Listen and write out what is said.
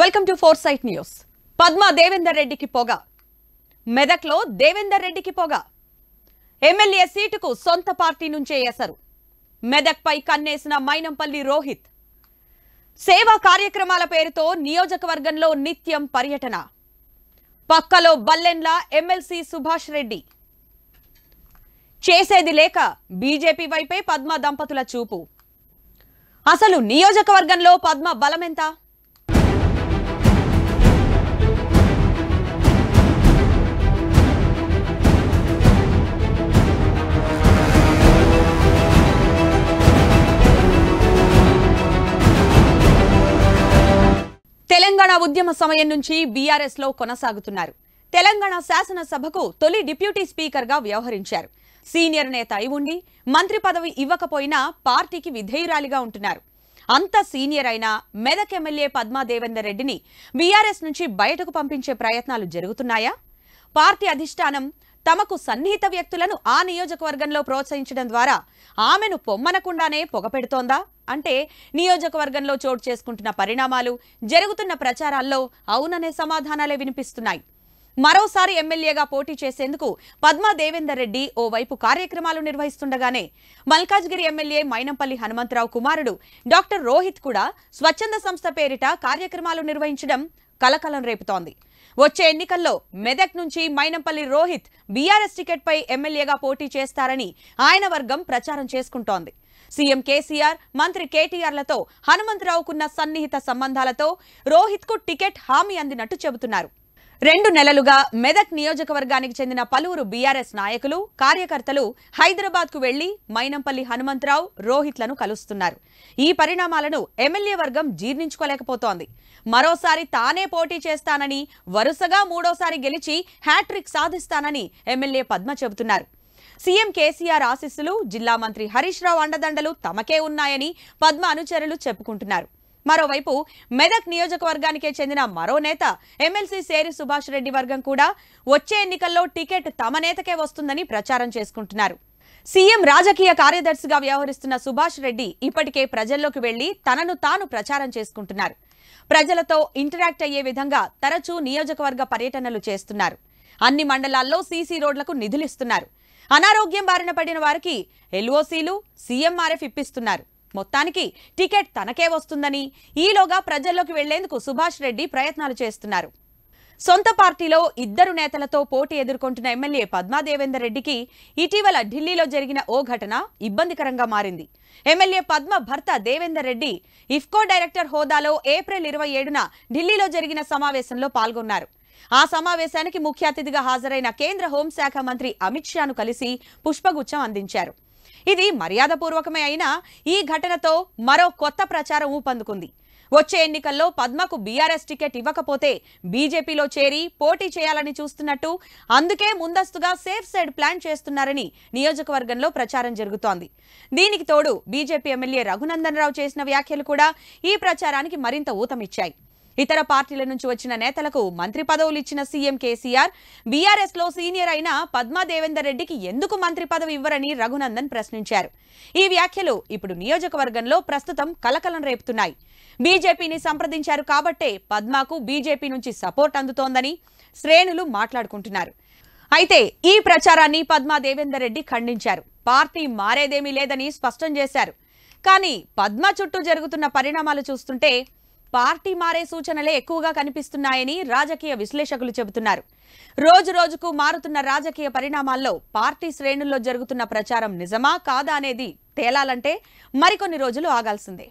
welcome to four site news Padma Devender రెడ్డికి పోగా మెదక్లో దేవేందర్ రెడ్డికి పోగా ఎమ్మెల్యే సీటుకు సొంత పార్టీ నుంచే ఎసరు మెదక్పై కన్నేసిన మైనంపల్లి రోహిత్ సేవా కార్యక్రమాల పేరుతో నియోజకవర్గంలో నిత్యం పర్యటన పక్కలో బల్లెన్ల ఎమ్మెల్సీ సుభాష్ రెడ్డి చేసేది లేక బీజేపీ వైపే పద్మ దంపతుల చూపు అసలు నియోజకవర్గంలో పద్మ బలమెంతా ఉద్యమ సమయం నుంచి బీఆర్ఎస్ లో కొనసాగుతున్నారు తెలంగాణ శాసనసభకు తొలి డిప్యూటీ స్పీకర్ గా వ్యవహరించారు సీనియర్ నేత అయి ఉండి మంత్రి పదవి ఇవ్వకపోయినా పార్టీకి విధేయురాలిగా ఉంటున్నారు అంత సీనియర్ అయిన మెదక్ ఎమ్మెల్యే పద్మా దేవేందర్ రెడ్డిని బీఆర్ఎస్ నుంచి బయటకు పంపించే ప్రయత్నాలు జరుగుతున్నాయా పార్టీ అధిష్టానం తమకు సన్నిహిత వ్యక్తులను ఆ నియోజకవర్గంలో ప్రోత్సహించడం ద్వారా ఆమెను పొమ్మనకుండానే పొగపెడుతోందా అంటే నియోజకవర్గంలో చోటు చేసుకుంటున్న పరిణామాలు జరుగుతున్న ప్రచారాల్లో అవుననే సమాధానాలే వినిపిస్తున్నాయి మరోసారి ఎమ్మెల్యేగా పోటీ చేసేందుకు పద్మా దేవేందర్ రెడ్డి ఓవైపు కార్యక్రమాలు నిర్వహిస్తుండగానే మల్కాజ్గిరి ఎమ్మెల్యే మైనంపల్లి హనుమంతరావు కుమారుడు డాక్టర్ రోహిత్ కూడా స్వచ్ఛంద సంస్థ పేరిట కార్యక్రమాలు నిర్వహించడం కలకలం రేపుతోంది వచ్చే ఎన్నికల్లో మెదక్ నుంచి మైనంపల్లి రోహిత్ బీఆర్ఎస్ టికెట్పై ఎమ్మెల్యేగా పోటీ చేస్తారని ఆయన వర్గం ప్రచారం చేసుకుంటోంది సీఎం కేసీఆర్ మంత్రి కేటీఆర్లతో హనుమంతరావుకున్న సన్నిహిత సంబంధాలతో రోహిత్కు టికెట్ హామీ అందినట్టు చెబుతున్నారు రెండు నెలలుగా మెదక్ నియోజకవర్గానికి చెందిన పలువురు బీఆర్ఎస్ నాయకులు కార్యకర్తలు హైదరాబాద్కు వెళ్లి మైనంపల్లి హనుమంతరావు రోహిత్లను కలుస్తున్నారు ఈ పరిణామాలను ఎమ్మెల్యే వర్గం జీర్ణించుకోలేకపోతోంది మరోసారి తానే పోటీ చేస్తానని వరుసగా మూడోసారి గెలిచి హ్యాట్రిక్ సాధిస్తానని ఎమ్మెల్యే పద్మ చెబుతున్నారు సీఎం కేసీఆర్ ఆశీస్సులు జిల్లా మంత్రి హరీష్ రావు అండదండలు తమకే ఉన్నాయని పద్మ అనుచరులు చెప్పుకుంటున్నారు మరోవైపు మెదక్ నియోజకవర్గానికే చెందిన మరో నేత ఎమ్మెల్సీ సేరి సుభాష్ రెడ్డి వర్గం కూడా వచ్చే ఎన్నికల్లో టికెట్ తమ నేతకే వస్తుందని ప్రచారం చేసుకుంటున్నారు సీఎం రాజకీయ కార్యదర్శిగా వ్యవహరిస్తున్న సుభాష్ రెడ్డి ఇప్పటికే ప్రజల్లోకి వెళ్లి తనను తాను ప్రచారం చేసుకుంటున్నారు ప్రజలతో ఇంటరాక్ట్ అయ్యే విధంగా తరచూ నియోజకవర్గ పర్యటనలు చేస్తున్నారు అన్ని మండలాల్లో సీసీ రోడ్లకు నిధులిస్తున్నారు అనారోగ్యం బారిన పడిన వారికి ఎల్ఓసీలు సీఎంఆర్ఎఫ్ ఇప్పిస్తున్నారు మొత్తానికి టికెట్ తనకే వస్తుందని ఈలోగా ప్రజల్లోకి వెళ్లేందుకు సుభాష్ రెడ్డి ప్రయత్నాలు చేస్తున్నారు సొంత పార్టీలో ఇద్దరు నేతలతో పోటీ ఎదుర్కొంటున్న ఎమ్మెల్యే పద్మాదేవేందర్ రెడ్డికి ఇటీవల ఢిల్లీలో జరిగిన ఓ ఘటన ఇబ్బందికరంగా మారింది ఎమ్మెల్యే పద్మ భర్త దేవేందర్ రెడ్డి ఇఫ్కో డైరెక్టర్ హోదాలో ఏప్రిల్ ఇరవై ఏడున ఢిల్లీలో జరిగిన సమావేశంలో పాల్గొన్నారు ఆ సమావేశానికి ముఖ్య అతిథిగా హాజరైన కేంద్ర హోంశాఖ మంత్రి అమిత్ షాను కలిసి పుష్పగుచ్చం అందించారు ఇది మర్యాదపూర్వకమే అయినా ఈ ఘటనతో మరో కొత్త ప్రచారం ఊపందుకుంది వచ్చే ఎన్నికల్లో పద్మకు బీఆర్ఎస్ టికెట్ ఇవ్వకపోతే బీజేపీలో చేరి పోటీ చేయాలని చూస్తున్నట్టు అందుకే ముందస్తుగా సేఫ్ సైడ్ ప్లాన్ చేస్తున్నారని నియోజకవర్గంలో ప్రచారం జరుగుతోంది దీనికి తోడు బీజేపీ ఎమ్మెల్యే రఘునందన్ రావు చేసిన వ్యాఖ్యలు కూడా ఈ ప్రచారానికి మరింత ఊతమిచ్చాయి ఇతర పార్టీల నుంచి వచ్చిన నేతలకు మంత్రి పదవులు ఇచ్చిన సీఎం కేసీఆర్ బీఆర్ఎస్ లో సీనియర్ అయిన పద్మా దేవేందర్ రెడ్డికి ఎందుకు మంత్రి పదవి ఇవ్వరని రఘునందన్ ప్రశ్నించారు ఈ వ్యాఖ్యలు ఇప్పుడు నియోజకవర్గంలో ప్రస్తుతం కలకలం రేపుతున్నాయి బీజేపీని సంప్రదించారు కాబట్టే పద్మాకు బీజేపీ నుంచి సపోర్ట్ అందుతోందని శ్రేణులు మాట్లాడుకుంటున్నారు అయితే ఈ ప్రచారాన్ని పద్మా దేవేందర్ రెడ్డి ఖండించారు పార్టీ మారేదేమీ లేదని స్పష్టం చేశారు కానీ పద్మ చుట్టూ జరుగుతున్న పరిణామాలు చూస్తుంటే పార్టీ మారే సూచనలే ఎక్కువగా కనిపిస్తున్నాయని రాజకీయ విశ్లేషకులు చెబుతున్నారు రోజు రోజుకు మారుతున్న రాజకీయ పరిణామాల్లో పార్టీ శ్రేణుల్లో జరుగుతున్న ప్రచారం నిజమా కాదా అనేది తేలాలంటే మరికొన్ని రోజులు ఆగాల్సిందే